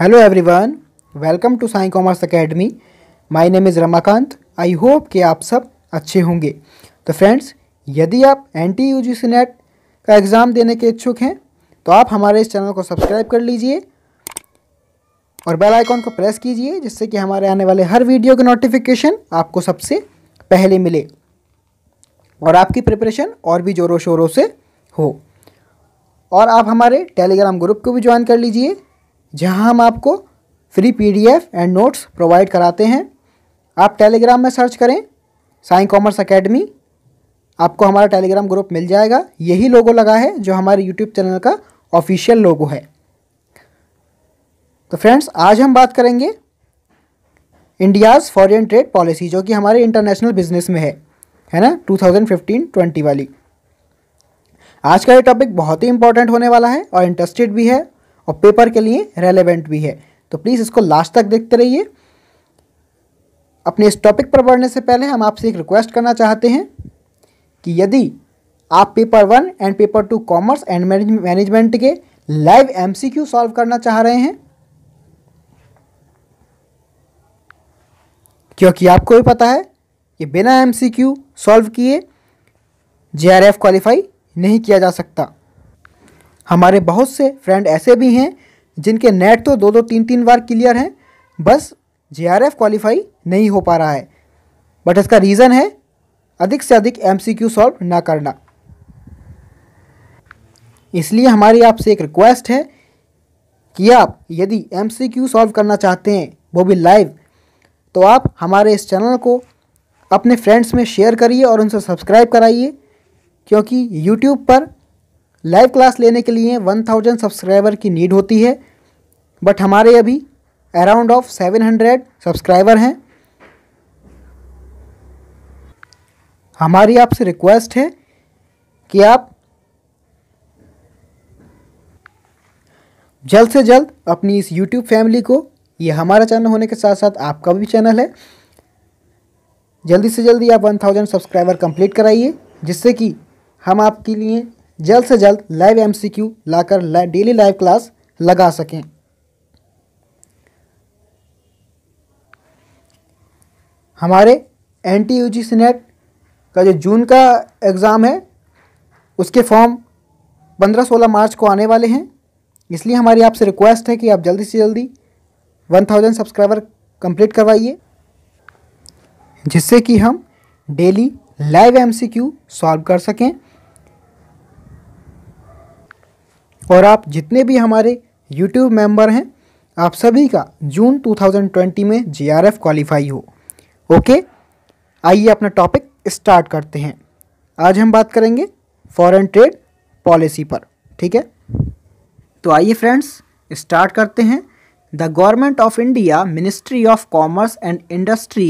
Hello everyone welcome to Sai commerce academy my name is Ramakant I hope कि आप सब अच्छे होंगे तो फ्रेंड्स यदि आप N T U G NET का एग्ज़ाम देने के इच्छुक हैं तो आप हमारे इस चैनल को सब्सक्राइब कर लीजिए और बेल आइकॉन को प्रेस कीजिए जिससे कि हमारे आने वाले हर वीडियो के नोटिफिकेशन आपको सबसे पहले मिले और आपकी प्रिपरेशन और भी ज़ोरों शोरों से हो और आप हमारे टेलीग्राम ग्रुप को भी ज्वाइन कर लीजिए जहां हम आपको free PDF and notes provide कराते हैं आप टेलीग्राम में सर्च करें साई कॉमर्स अकेडमी आपको हमारा टेलीग्राम ग्रुप मिल जाएगा यही लोगो लगा है जो हमारे यूट्यूब चैनल का ऑफिशियल लोगो है तो फ्रेंड्स आज हम बात करेंगे इंडियाज़ फॉरेन ट्रेड पॉलिसी जो कि हमारे इंटरनेशनल बिजनेस में है है ना 2015-20 वाली आज का ये टॉपिक बहुत ही इंपॉर्टेंट होने वाला है और इंटरेस्टेड भी है और पेपर के लिए रेलेवेंट भी है तो प्लीज़ इसको लास्ट तक देखते रहिए अपने इस टॉपिक पर बढ़ने से पहले हम आपसे एक रिक्वेस्ट करना चाहते हैं कि यदि आप paper one and paper two commerce and management के लाइव एमसीक्यू सॉल्व करना चाह रहे हैं क्योंकि आपको भी पता है कि बिना एमसीक्यू सॉल्व किए जेआरएफ क्वालिफाई नहीं किया जा सकता हमारे बहुत से फ्रेंड ऐसे भी हैं जिनके नेट तो दो दो तीन तीन बार क्लियर हैं बस जे आर एफ क्वालिफाई नहीं हो पा रहा है बट इसका रीज़न है अधिक से अधिक एम सी क्यू सॉल्व ना करना इसलिए हमारी आपसे एक रिक्वेस्ट है कि आप यदि एम सी क्यू सॉल्व करना चाहते हैं वो भी लाइव तो आप हमारे इस चैनल को अपने फ्रेंड्स में शेयर करिए और उनसे सब्सक्राइब कराइए क्योंकि यूट्यूब पर लाइव क्लास लेने के लिए वन थाउजेंड सब्सक्राइबर की नीड होती है बट हमारे अभी around of seven hundred subscriber हैं हमारी आपसे रिक्वेस्ट है कि आप जल्द से जल्द अपनी इस YouTube फैमिली को ये हमारा चैनल होने के साथ साथ आपका भी चैनल है जल्दी से जल्दी आप 1000 सब्सक्राइबर कंप्लीट कराइए जिससे कि हम आपके लिए जल्द से जल्द लाइव एमसीक्यू लाकर डेली लाइव क्लास लगा सकें हमारे N T U G C NET का जो जून का एग्ज़ाम है उसके फॉर्म पंद्रह सोलह मार्च को आने वाले हैं इसलिए हमारी आपसे रिक्वेस्ट है कि आप जल्दी से जल्दी वन थाउजेंड सब्सक्राइबर कंप्लीट करवाइए जिससे कि हम डेली लाइव एमसीक्यू सॉल्व कर सकें और आप जितने भी हमारे यूट्यूब मेंबर हैं आप सभी का जून 2020 में जीआरएफ क्वालिफाई हो ओके आइए अपना टॉपिक स्टार्ट करते हैं आज हम बात करेंगे फॉरेन ट्रेड पॉलिसी पर ठीक है तो आइए फ्रेंड्स स्टार्ट करते हैं the government of India ministry of commerce and industry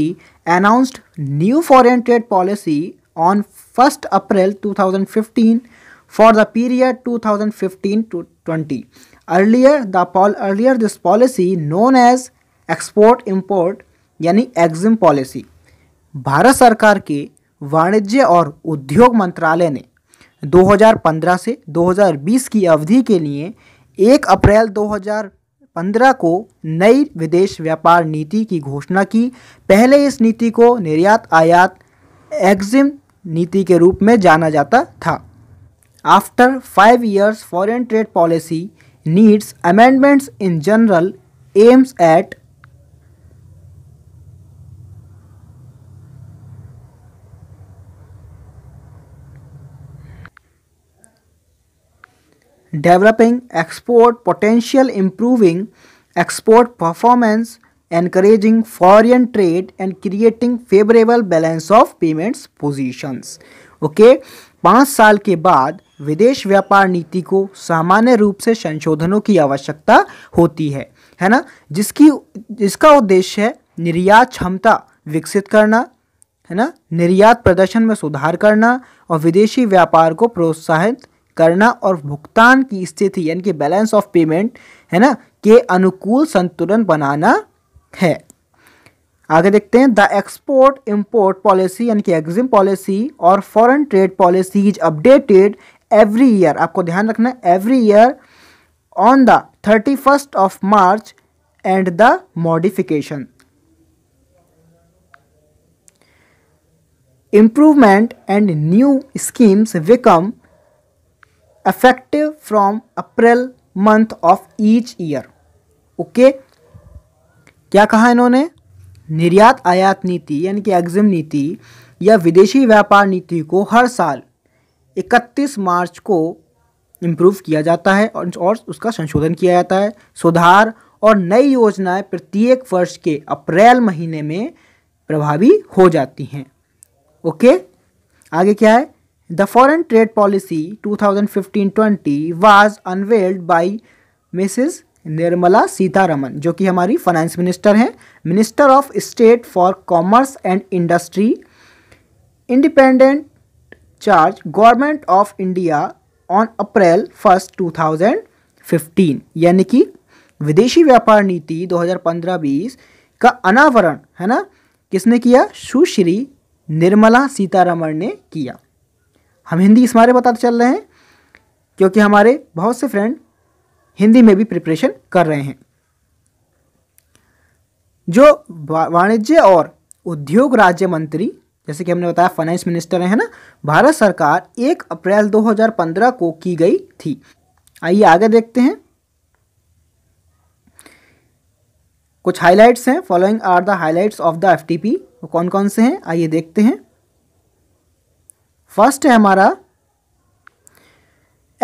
announced new foreign trade policy on first April 2015 for the period 2015 to 20. Earlier, the earlier this policy known as export import यानी EXIM policy Bharat सरकार के वाणिज्य और उद्योग मंत्रालय ने 2015 से 2020 की अवधि के लिए 1 अप्रैल 2015 को नई विदेश व्यापार नीति की घोषणा की पहले इस नीति को निर्यात आयात एग्जिम नीति के रूप में जाना जाता था after 5 years foreign trade policy needs amendments in general aims at developing export potential, improving export performance, encouraging foreign trade and creating favorable balance of payments positions. Okay okay? पाँच साल के बाद विदेश व्यापार नीति को सामान्य रूप से संशोधनों की आवश्यकता होती है है ना जिसकी जिसका उद्देश्य है निर्यात क्षमता विकसित करना है ना निर्यात प्रदर्शन में सुधार करना और विदेशी व्यापार को प्रोत्साहित करना और भुगतान की स्थिति यानी कि बैलेंस ऑफ पेमेंट है ना के अनुकूल संतुलन बनाना है आगे देखते हैं द एक्सपोर्ट इम्पोर्ट पॉलिसी यानी कि एग्जिम पॉलिसी और foreign trade policy is updated every year आपको ध्यान रखना है every year on the thirty first of March and the modification improvement and new schemes become effective from April month of each year okay क्या कहा इन्होंने निर्यात आयात नीति यानी कि एग्जिम नीति या विदेशी व्यापार नीति को हर साल इकतीस मार्च को इम्प्रूव किया जाता है और उसका संशोधन किया जाता है सुधार और नई योजनाएं प्रत्येक वर्ष के अप्रैल महीने में प्रभावी हो जाती हैं ओके आगे क्या है the foreign trade policy 2015-20 was unveiled by Mrs Nirmala Sitharaman जो कि हमारी फाइनेंस मिनिस्टर हैं minister of state for commerce and industry independent charge government of India on April first 2015 यानी कि विदेशी व्यापार नीति 2015-20 का अनावरण है ना किसने किया सुश्री निर्मला सीतारमण ने किया हम हिंदी इस बारे बताते चल रहे हैं क्योंकि हमारे बहुत से फ्रेंड हिंदी में भी प्रिपरेशन कर रहे हैं जो वाणिज्य और उद्योग राज्य मंत्री जैसे कि हमने बताया फाइनेंस मिनिस्टर है ना भारत सरकार एक अप्रैल 2015 को की गई थी आइए आगे देखते हैं कुछ हाइलाइट्स हैं following are the highlights of the FTP वो कौन कौन से हैं आइए देखते हैं फर्स्ट है हमारा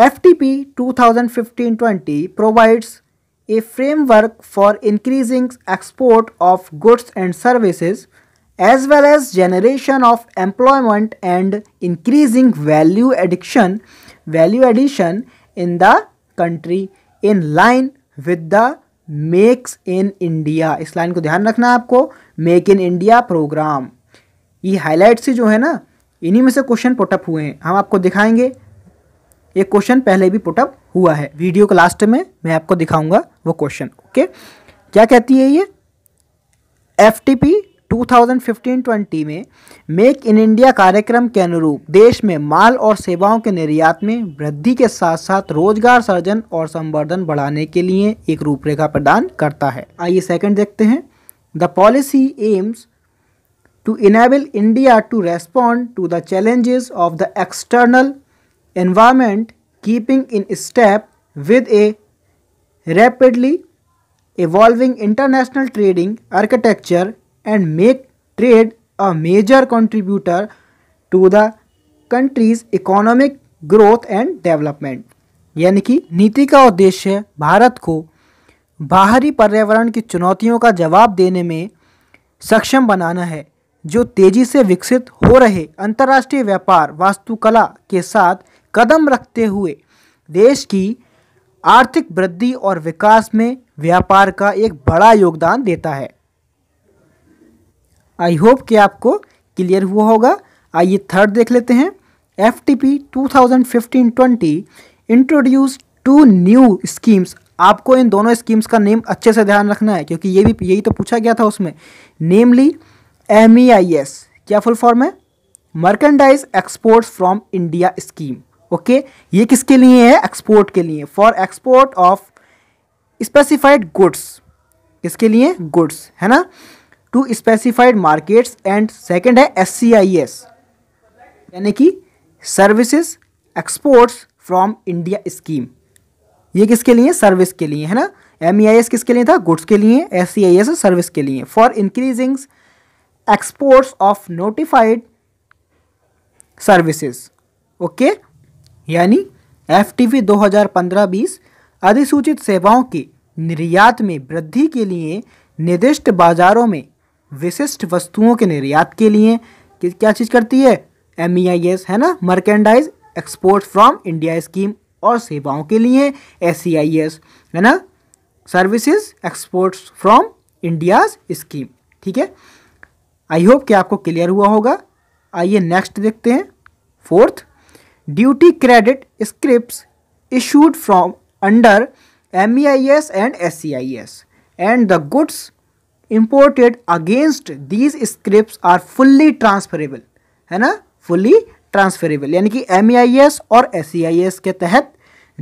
FTP 2015-20 provides a framework for increasing export of goods and services as well as generation of employment and increasing value addiction value addition in the country in line with the makes in India इस line को ध्यान रखना है आपको make in India programme ये highlight से जो है ना इन्हीं में से क्वेश्चन पुटअप हुए हैं हम आपको दिखाएंगे एक क्वेश्चन पहले भी पुटअप हुआ है वीडियो के लास्ट में मैं आपको दिखाऊंगा वो क्वेश्चन ओके क्या कहती है ये एफ टी पी 2015-20 में मेक इन इंडिया कार्यक्रम के अनुरूप देश में माल और सेवाओं के निर्यात में वृद्धि के साथ साथ रोजगार सर्जन और संवर्धन बढ़ाने के लिए एक रूपरेखा प्रदान करता है आइए सेकंड देखते हैं the policy aims to enable India to respond to the challenges of the external environment keeping in step with a rapidly evolving international trading architecture and make trade a major contributor to the country's economic growth and development. यानी कि नीति का उद्देश्य भारत को बाहरी पर्यावरण की चुनौतियों का जवाब देने में सक्षम बनाना है जो तेजी से विकसित हो रहे अंतर्राष्ट्रीय व्यापार वास्तुकला के साथ कदम रखते हुए देश की आर्थिक वृद्धि और विकास में व्यापार का एक बड़ा योगदान देता है आई होप कि आपको क्लियर हुआ होगा आइए थर्ड देख लेते हैं F T P two thousand fifteen twenty introduce two new schemes आपको इन दोनों स्कीम्स का नेम अच्छे से ध्यान रखना है क्योंकि ये भी यही तो पूछा गया था उसमें namely M E I S क्या फुल फॉर्म है merchandise exports from India scheme okay ये किसके लिए है एक्सपोर्ट के लिए for export of specified goods किसके लिए गुड्स है ना to specified markets and second है एस यानी कि services exports from India scheme ये किसके लिए सर्विस के लिए है ना एम e किसके लिए था गुड्स के लिए एस सर्विस के लिए for increasing exports of notified services okay यानी एफ टी वी दो हज़ार पंद्रह बीस अधिसूचित सेवाओं के निर्यात में वृद्धि के लिए निर्दिष्ट बाजारों में विशिष्ट वस्तुओं के निर्यात के लिए क्या चीज़ करती है एम e है ना merchandise export from India scheme और सेवाओं के लिए एस e है ना services exports from India scheme ठीक है आई होप कि आपको क्लियर हुआ होगा आइए नेक्स्ट देखते हैं fourth duty credit script issued from under M and S and the goods imported against these script are fully transferable है ना फुली ट्रांसफरेबल यानी कि एम और एस के तहत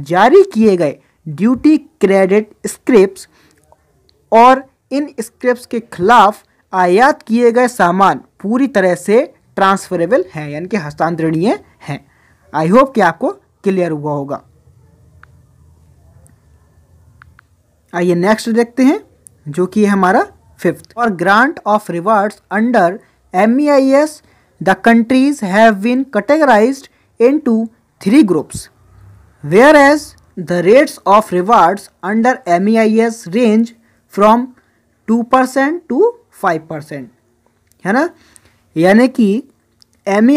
जारी किए गए ड्यूटी क्रेडिट स्क्रिप्ट और इन स्क्रिप्ट के खिलाफ आयात किए गए सामान पूरी तरह से ट्रांसफरेबल हैं यानी कि हस्तांतरणीय हैं आई होप कि आपको क्लियर हुआ होगा आइए नेक्स्ट देखते हैं जो कि हमारा Fifth, for grant of rewards under MEIS, the countries have been categorized into three groups. Whereas the rates of rewards under MEIS range from 2% to 5% है ना यानी कि एम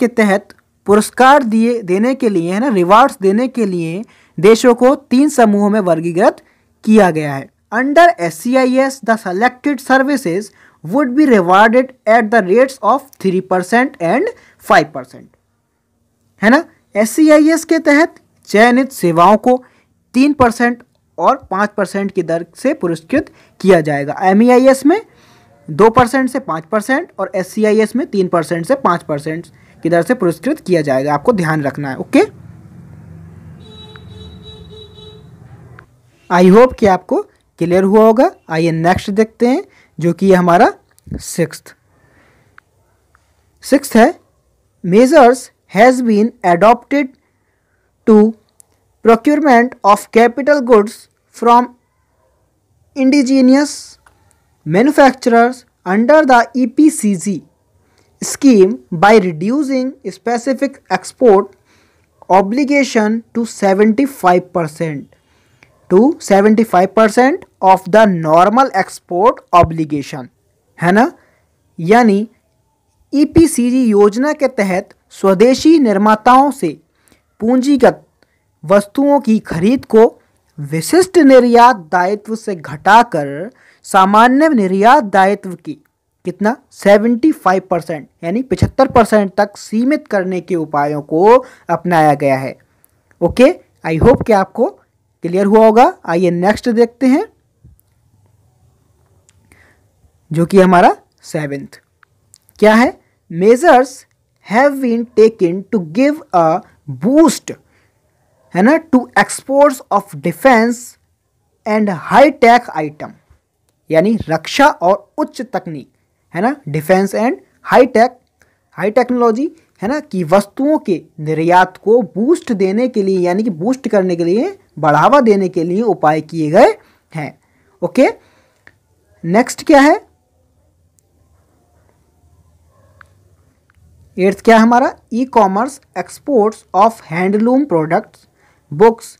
के तहत पुरस्कार दिए देने के लिए है ना रिवार्ड्स देने के लिए देशों को तीन समूहों में वर्गीकृत किया गया है Under SCIS, the selected services would be rewarded at the rates of 3% and 5%. है ना एस के तहत चयनित सेवाओं को 3% और 5% की दर से पुरस्कृत किया जाएगा एम e में 2% से 5% और एस में 3% से 5% की दर से पुरस्कृत किया जाएगा आपको ध्यान रखना है ओके आई होप कि आपको क्लियर हुआ होगा आइए नेक्स्ट देखते हैं जो कि हमारा सिक्स सिक्स है measures has been adopted to procurement of capital goods from indigenous manufacturers the EPCG scheme by reducing specific export obligation to seventy five percent to seventy five percent of the normal export obligation है ना यानी EPCG e योजना के तहत स्वदेशी निर्माताओं से पूंजीगत वस्तुओं की खरीद को विशिष्ट निर्यात दायित्व से घटाकर सामान्य निर्यात दायित्व की कितना 75 परसेंट यानी 75 परसेंट तक सीमित करने के उपायों को अपनाया गया है ओके आई होप कि आपको क्लियर हुआ होगा आइए नेक्स्ट देखते हैं जो कि हमारा सेवेंथ क्या है measures have been taken to give a boost है ना to exports of defence and high tech item यानी रक्षा और उच्च तकनीक है ना defence and high tech high technology है ना कि वस्तुओं के निर्यात को बूस्ट देने के लिए यानी कि बूस्ट करने के लिए बढ़ावा देने के लिए उपाय किए गए हैं ओके नेक्स्ट क्या है एट्थ क्या हमारा e commerce exports of handloom products books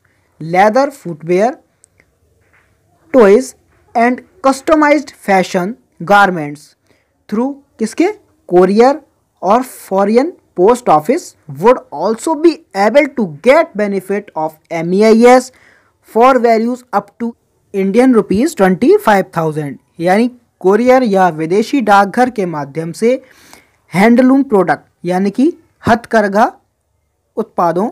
leather footwear toys and customised fashion garments through किसके कोरियर और foreign post office would also be able to get benefit of MEIS for values up to Indian rupees twenty five thousand यानी courier या विदेशी डाकघर के माध्यम से handloom product यानी कि हथकरघा उत्पादों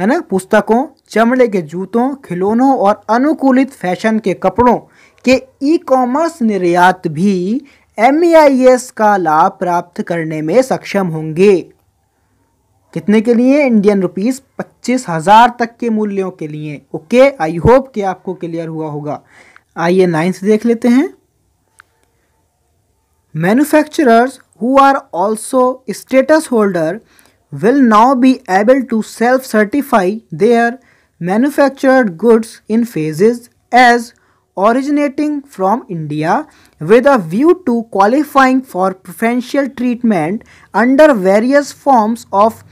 है ना पुस्तकों चमड़े के जूतों खिलौनों और अनुकूलित फैशन के कपड़ों के ई कॉमर्स निर्यात भी एम e का लाभ प्राप्त करने में सक्षम होंगे कितने के लिए इंडियन रुपीस पच्चीस हज़ार तक के मूल्यों के लिए ओके आई होप कि आपको क्लियर हुआ होगा आइए नाइन्थ देख लेते हैं manufacturers who are also status holder will now be able to self certify their manufactured goods in phases as originating from India with a view to qualifying for preferential treatment under various forms of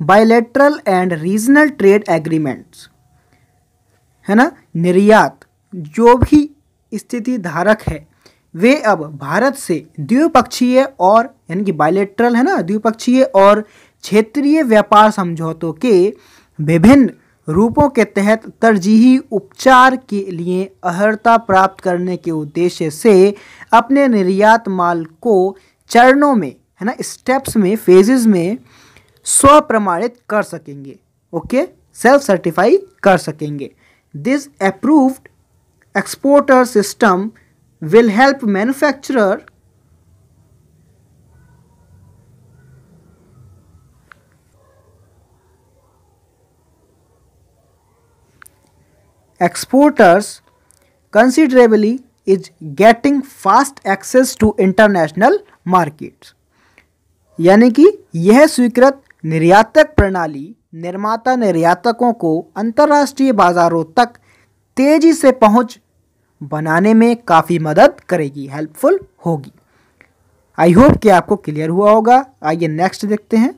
bilateral and regional trade agreements है ना निर्यात जो भी स्थिति धारक है वे अब भारत से द्विपक्षीय और यानी कि बायोलेट्रल है ना द्विपक्षीय और क्षेत्रीय व्यापार समझौतों के विभिन्न रूपों के तहत तरजीही उपचार के लिए अहर्ता प्राप्त करने के उद्देश्य से अपने निर्यात माल को चरणों में है ना स्टेप्स में फेजेस में स्व प्रमाणित कर सकेंगे ओके सेल्फ सर्टिफाई कर सकेंगे this approved exporter system will help manufacturer exporters considerably is getting fast access to international markets यानी कि यह स्वीकृत निर्यातक प्रणाली निर्माता निर्यातकों को अंतर्राष्ट्रीय बाजारों तक तेजी से पहुंच बनाने में काफ़ी मदद करेगी हेल्पफुल होगी आई होप कि आपको क्लियर हुआ होगा आइए नेक्स्ट देखते हैं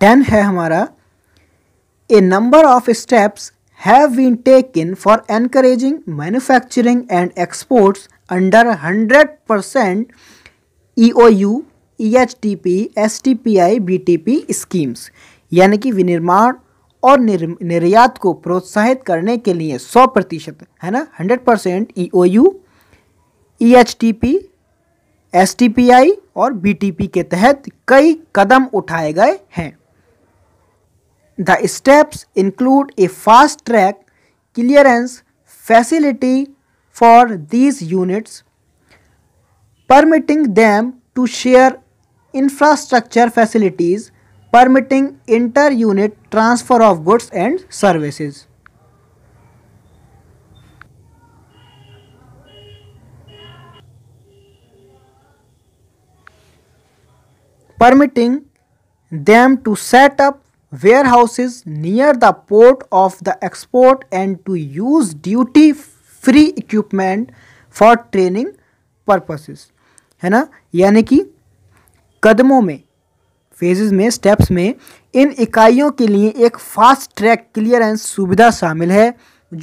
टेन है हमारा a number of steps have been taken for encouraging manufacturing and exports under hundred percent E O U E H T P S T P I B T P schemes यानी कि विनिर्माण और निर्यात को प्रोत्साहित करने के लिए 100 प्रतिशत है ना 100 percent E O U E H T P S T P I और बी टी पी के तहत कई कदम उठाए गए हैं the steps include a fast track clearance facility for these units permitting them to share infrastructure facilities permitting inter-unit transfer of goods and services. Permitting them to set up warehouses near the port of the export and to use duty-free equipment for training purposes. है ना यानी कि कदमों में phases में steps में इन इकाइयों के लिए एक फास्ट ट्रैक क्लियरेंस सुविधा शामिल है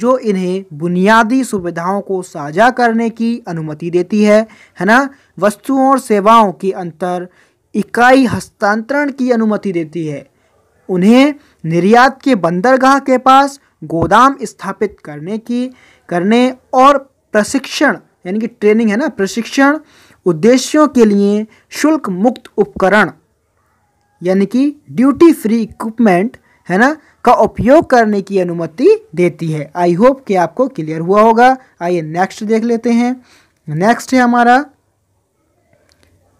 जो इन्हें बुनियादी सुविधाओं को साझा करने की अनुमति देती है है ना वस्तुओं और सेवाओं के अंतर इकाई हस्तांतरण की अनुमति देती है उन्हें निर्यात के बंदरगाह के पास गोदाम स्थापित करने की करने और प्रशिक्षण यानी कि ट्रेनिंग है ना प्रशिक्षण उद्देश्यों के लिए शुल्क मुक्त उपकरण यानी कि ड्यूटी फ्री इक्विपमेंट है ना का उपयोग करने की अनुमति देती है आई होप कि आपको क्लियर हुआ होगा आइए नेक्स्ट देख लेते हैं नेक्स्ट है हमारा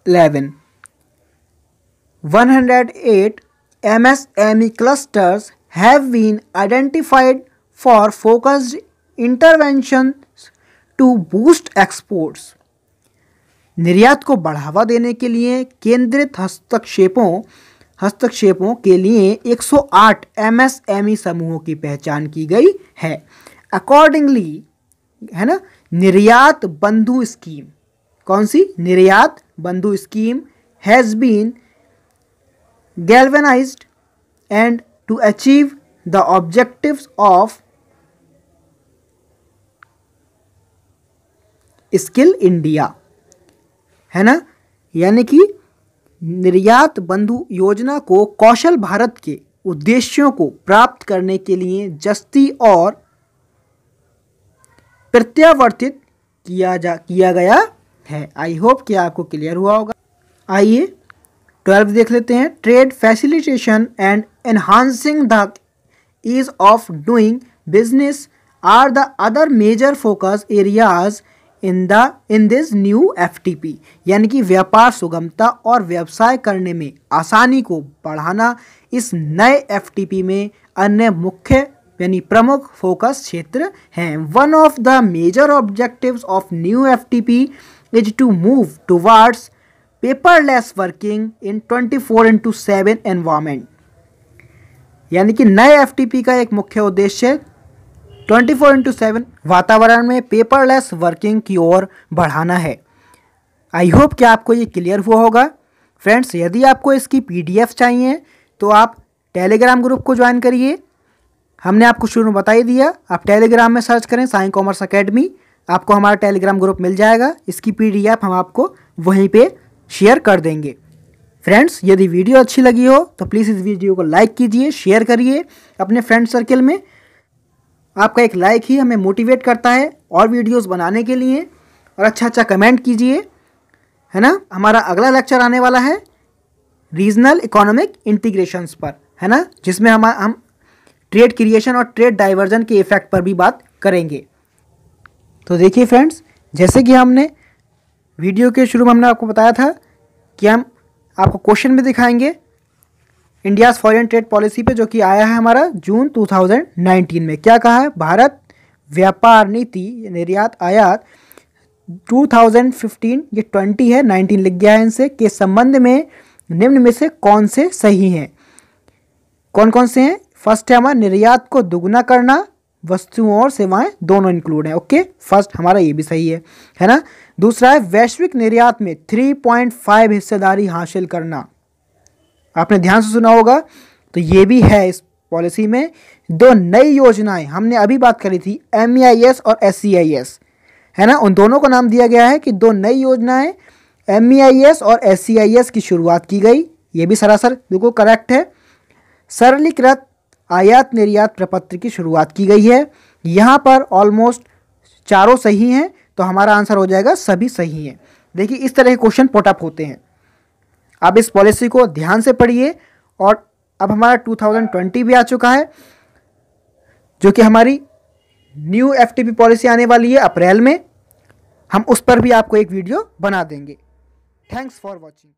eleven one hundred eight M S M E clusters have been identified for focused intervention to boost exports निर्यात को बढ़ावा देने के लिए केंद्रित हस्तक्षेपों हस्तक्षेपों के लिए 108 एमएसएमई समूहों की पहचान की गई है अकॉर्डिंगली है ना निर्यात बंधु स्कीम कौन सी Niryat Bandhu scheme has been galvanise and to achieve the objective of skill India है ना यानी कि निर्यात बंधु योजना को कौशल भारत के उद्देश्यों को प्राप्त करने के लिए जस्ती और प्रत्यावर्तित किया जा किया गया है आई होप कि आपको क्लियर हुआ होगा आइए ट्वेल्व देख लेते हैं trade facilitation and enhancing the ease of doing business are the other major focus areas in the in this new F T P यानी कि व्यापार सुगमता और व्यवसाय करने में आसानी को बढ़ाना इस नए एफ टी पी में अन्य मुख्य यानी प्रमुख फोकस क्षेत्र हैं one of the major objectives of new F T P is to move towards paperless working in twenty four into seven environment यानी कि नए एफ टी पी का एक मुख्य उद्देश्य ट्वेंटी फोर इंटू सेवन वातावरण में पेपरलेस वर्किंग की ओर बढ़ाना है आई होप कि आपको ये क्लियर हुआ होगा फ्रेंड्स यदि आपको इसकी पीडीएफ चाहिए तो आप टेलीग्राम ग्रुप को ज्वाइन करिए हमने आपको शुरू में बता ही दिया आप टेलीग्राम में सर्च करें साइंस कॉमर्स अकेडमी आपको हमारा टेलीग्राम ग्रुप मिल जाएगा इसकी पीडीएफ हम आपको वहीं पे शेयर कर देंगे फ्रेंड्स यदि वीडियो अच्छी लगी हो तो प्लीज़ इस वीडियो को लाइक कीजिए शेयर करिए अपने फ्रेंड सर्किल में आपका एक लाइक ही हमें मोटिवेट करता है और वीडियोस बनाने के लिए और अच्छा अच्छा कमेंट कीजिए है ना हमारा अगला लेक्चर आने वाला है रीजनल इकोनॉमिक इंटीग्रेशंस पर है ना जिसमें हम हम ट्रेड क्रिएशन और ट्रेड डाइवर्जन के इफेक्ट पर भी बात करेंगे तो देखिए फ्रेंड्स जैसे कि हमने वीडियो के शुरू में हमने आपको बताया था कि हम आपको क्वेश्चन भी दिखाएंगे इंडियाज फॉरेन ट्रेड पॉलिसी पे जो कि आया है हमारा जून 2019 में क्या कहा है भारत व्यापार नीति निर्यात आयात 2015 ये 20 है 19 लिख गया है इनसे के संबंध में निम्न में से कौन से सही हैं कौन कौन से हैं फर्स्ट है हमारा निर्यात को दुगुना करना वस्तुओं और सेवाएं दोनों इंक्लूड हैं ओके फर्स्ट हमारा ये भी सही है है ना दूसरा है वैश्विक निर्यात में 3.5 हिस्सेदारी हासिल करना आपने ध्यान से सुना होगा तो ये भी है इस पॉलिसी में दो नई योजनाएं हमने अभी बात करी थी एम e और एस e है ना उन दोनों का नाम दिया गया है कि दो नई योजनाएं एम e और एस की शुरुआत की गई ये भी सरासर बिल्कुल करेक्ट है सरलीकृत आयात निर्यात प्रपत्र की शुरुआत की गई है यहाँ पर ऑलमोस्ट चारों सही हैं तो हमारा आंसर हो जाएगा सभी सही हैं देखिए इस तरह के क्वेश्चन पोटअप होते हैं आप इस पॉलिसी को ध्यान से पढ़िए और अब हमारा 2020 भी आ चुका है जो कि हमारी न्यू एफ पॉलिसी आने वाली है अप्रैल में हम उस पर भी आपको एक वीडियो बना देंगे थैंक्स फॉर वॉचिंग